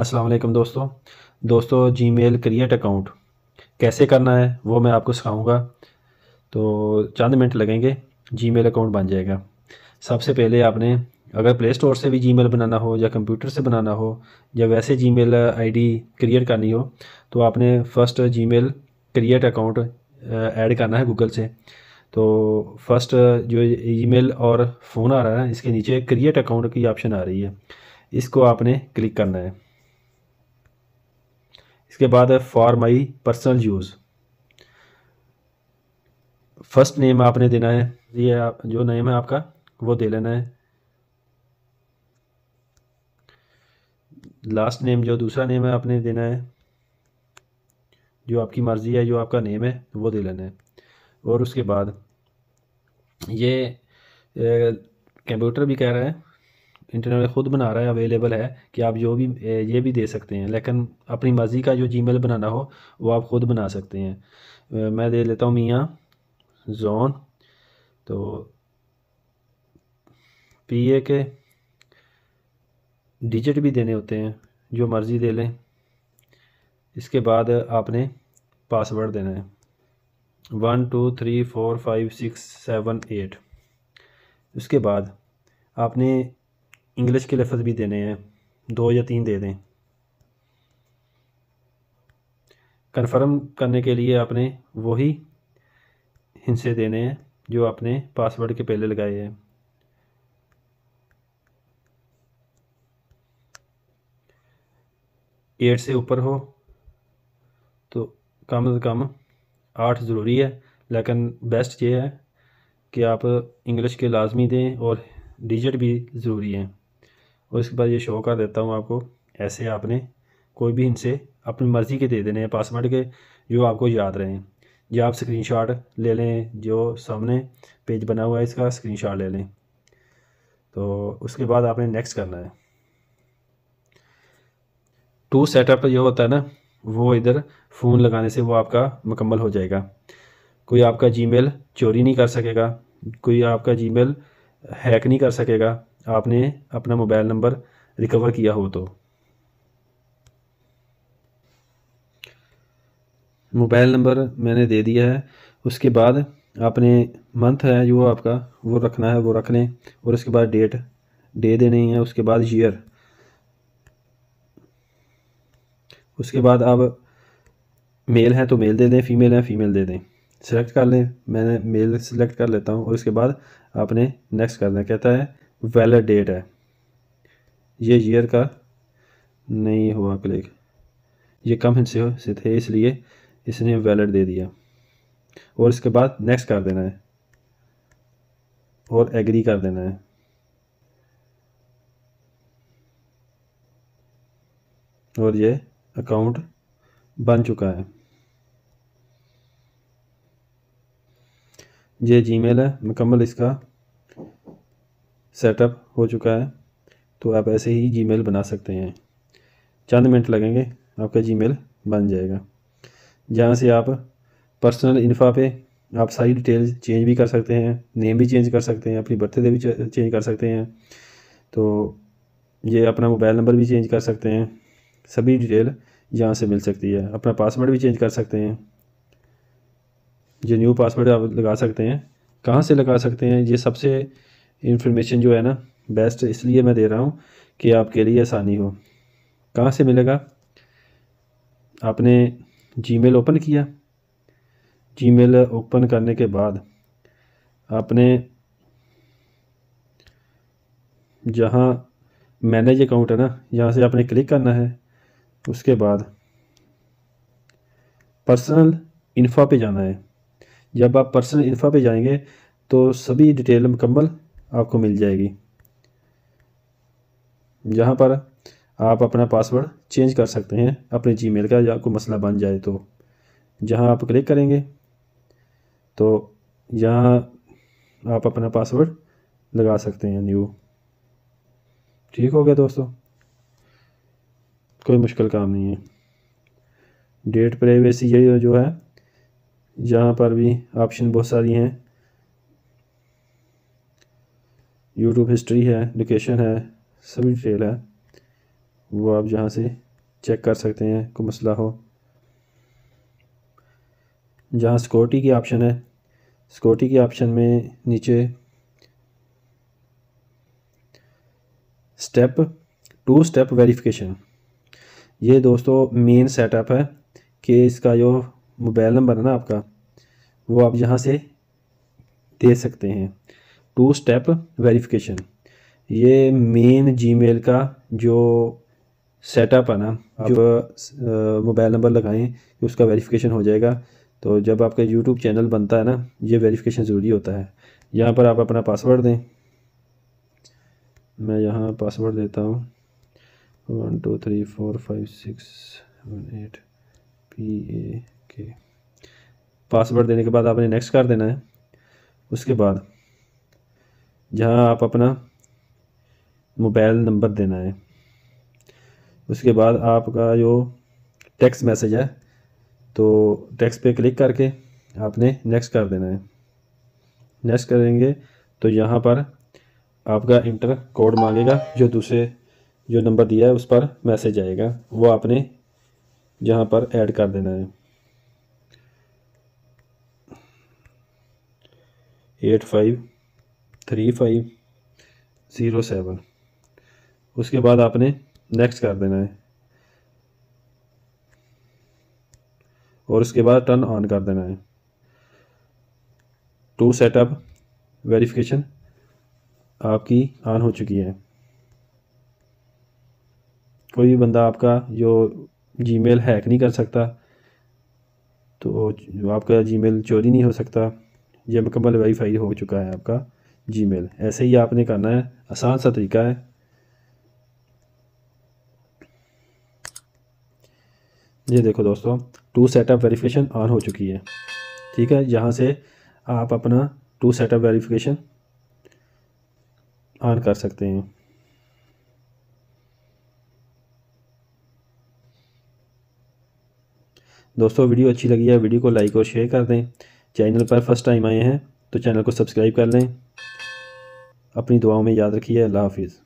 अस्सलाम वालेकुम दोस्तों दोस्तों जीमेल क्रिएट अकाउंट कैसे करना है वो मैं आपको सिखाऊंगा तो चंद मिनट लगेंगे जीमेल अकाउंट बन जाएगा सबसे पहले आपने अगर प्ले स्टोर से भी जीमेल बनाना हो या कंप्यूटर से बनाना हो या वैसे जीमेल आईडी क्रिएट करनी हो तो आपने first Gmail create account add करना है गूगल से तो फर्स्ट जो ईमेल और फ़ोन आ रहा है इसके नीचे क्रिएट अकाउंट की ऑप्शन आ रही है इसको आपने क्लिक करना है इसके बाद है for my personal use first name आपने देना है ये आप, जो नेम है आपका वो दे लेना है लास्ट नेम जो दूसरा नेम है आपने देना है जो आपकी मर्ज़ी है जो आपका नेम है वो दे लेना है और उसके बाद ये कंप्यूटर भी कह रहा है इंटरनेट ख़ुद बना रहा है अवेलेबल है कि आप जो भी ये भी दे सकते हैं लेकिन अपनी मर्ज़ी का जो जी बनाना हो वो आप ख़ुद बना सकते हैं मैं दे लेता हूँ मियाँ जोन तो पी ए के डिजिट भी देने होते हैं जो मर्ज़ी दे लें इसके बाद आपने पासवर्ड देना है one two three four five six seven eight उसके बाद आपने इंग्लिश के लफ्ज़ भी देने हैं दो या तीन दे दें कन्फर्म करने के लिए आपने वही हिंसे देने हैं जो आपने पासवर्ड के पहले लगाए हैं एट से ऊपर हो तो कम से कम आठ ज़रूरी है लेकिन बेस्ट ये है कि आप इंग्लिश के लाजमी दें और डिजिट भी ज़रूरी हैं और इसके बाद ये शो कर देता हूँ आपको ऐसे आपने कोई भी इनसे अपनी मर्ज़ी के दे देने हैं पासवर्ड के जो आपको याद रहें या आप शॉट ले लें जो सामने पेज बना हुआ है इसका शॉट ले लें तो उसके बाद आपने नेक्स्ट करना है टू सेटअप जो होता है ना वो इधर फ़ोन लगाने से वो आपका मुकम्मल हो जाएगा कोई आपका जीमेल चोरी नहीं कर सकेगा कोई आपका जीमेल हैक नहीं कर सकेगा आपने अपना मोबाइल नंबर रिकवर किया हो तो मोबाइल नंबर मैंने दे दिया है उसके बाद आपने मंथ है जो आपका वो रखना है वो रख लें और उसके बाद डेट डे देनी है उसके बाद ईयर उसके बाद आप मेल है तो मेल दे दें फीमेल है फीमेल दे दें सिलेक्ट कर लें मैंने मेल सिलेक्ट कर लेता हूँ और उसके बाद आपने नेक्स्ट करना कहता है वैलिड डेट है ये ईयर का नहीं हुआ क्लिक ये कम हिस्से से थे इसलिए इसने वैलिड दे दिया और इसके बाद नेक्स्ट कर देना है और एग्री कर देना है और ये अकाउंट बन चुका है ये जीमेल है मुकम्मल इसका सेटअप हो चुका है तो आप ऐसे ही जीमेल बना सकते हैं चंद मिनट लगेंगे आपका जीमेल बन जाएगा जहाँ से आप पर्सनल इन्फा पे आप सारी डिटेल चेंज भी कर सकते हैं नेम भी चेंज कर सकते हैं अपनी बर्थडे भी चेंज कर सकते हैं तो ये अपना मोबाइल नंबर भी चेंज कर सकते हैं सभी डिटेल यहाँ से मिल सकती है अपना पासवर्ड भी चेंज कर सकते हैं जो न्यू पासवर्ड आप लगा सकते हैं कहाँ से लगा सकते हैं ये सबसे इन्फॉर्मेशन जो है ना बेस्ट इसलिए मैं दे रहा हूँ कि आपके लिए आसानी हो कहाँ से मिलेगा आपने जीमेल ओपन किया जीमेल ओपन करने के बाद आपने जहाँ मैनेज अकाउंट है ना यहाँ से आपने क्लिक करना है उसके बाद पर्सनल इन्फा पे जाना है जब आप पर्सनल इन्फा पे जाएंगे तो सभी डिटेल मुकम्मल आपको मिल जाएगी जहाँ पर आप अपना पासवर्ड चेंज कर सकते हैं अपने जीमेल का या आपको मसला बन जाए तो जहाँ आप क्लिक करेंगे तो यहाँ आप अपना पासवर्ड लगा सकते हैं न्यू ठीक हो गया दोस्तों कोई मुश्किल काम नहीं है डेट प्राइवेसी यही जो है जहाँ पर भी ऑप्शन बहुत सारी हैं यूट्यूब हिस्ट्री है लोकेशन है सभी डिटेल है वो आप जहाँ से चेक कर सकते हैं कोई मसला हो जहाँ सिक्योरिटी की ऑप्शन है सिक्योरिटी के ऑप्शन में नीचे स्टेप टू स्टेप वेरिफिकेशन ये दोस्तों मेन सेटअप है कि इसका जो मोबाइल नंबर है ना आपका वो आप यहाँ से दे सकते हैं टू स्टेप वेरिफिकेशन ये मेन जीमेल का जो सेटअप है ना जो मोबाइल नंबर लगाएं उसका वेरिफिकेशन हो जाएगा तो जब आपका यूट्यूब चैनल बनता है ना ये वेरिफिकेशन ज़रूरी होता है यहाँ पर आप अपना पासवर्ड दें मैं यहाँ पासवर्ड देता हूँ one two three four five six seven eight P A K password देने के बाद आपने नेक्स्ट कर देना है उसके बाद जहां आप अपना मोबाइल नंबर देना है उसके बाद आपका जो टेक्स्ट मैसेज है तो टेक्स्ट पे क्लिक करके आपने नेक्स्ट कर देना है नेक्स्ट करेंगे तो यहाँ पर आपका इंटर कोड मांगेगा जो दूसरे जो नंबर दिया है उस पर मैसेज आएगा वो आपने यहाँ पर ऐड कर देना है eight five three five zero seven उसके बाद आपने नेक्स्ट कर देना है और उसके बाद टर्न ऑन कर देना है टू सेटअप वेरिफिकेशन आपकी ऑन हो चुकी है कोई भी बंदा आपका जो जीमेल हैक नहीं कर सकता तो आपका जीमेल चोरी नहीं हो सकता यह मुकम्मल वेरीफाई हो चुका है आपका जी मेल ऐसे ही आपने करना है आसान सा तरीका है ये देखो दोस्तों टू सेटअप वेरिफिकेशन ऑन हो चुकी है ठीक है यहाँ से आप अपना टू सेटअप वेरिफिकेशन ऑन कर सकते हैं दोस्तों वीडियो अच्छी लगी है वीडियो को लाइक और शेयर कर दें चैनल पर फर्स्ट टाइम आए हैं तो चैनल को सब्सक्राइब कर लें अपनी दुआओं में याद रखिए अल्लाह हाफिज़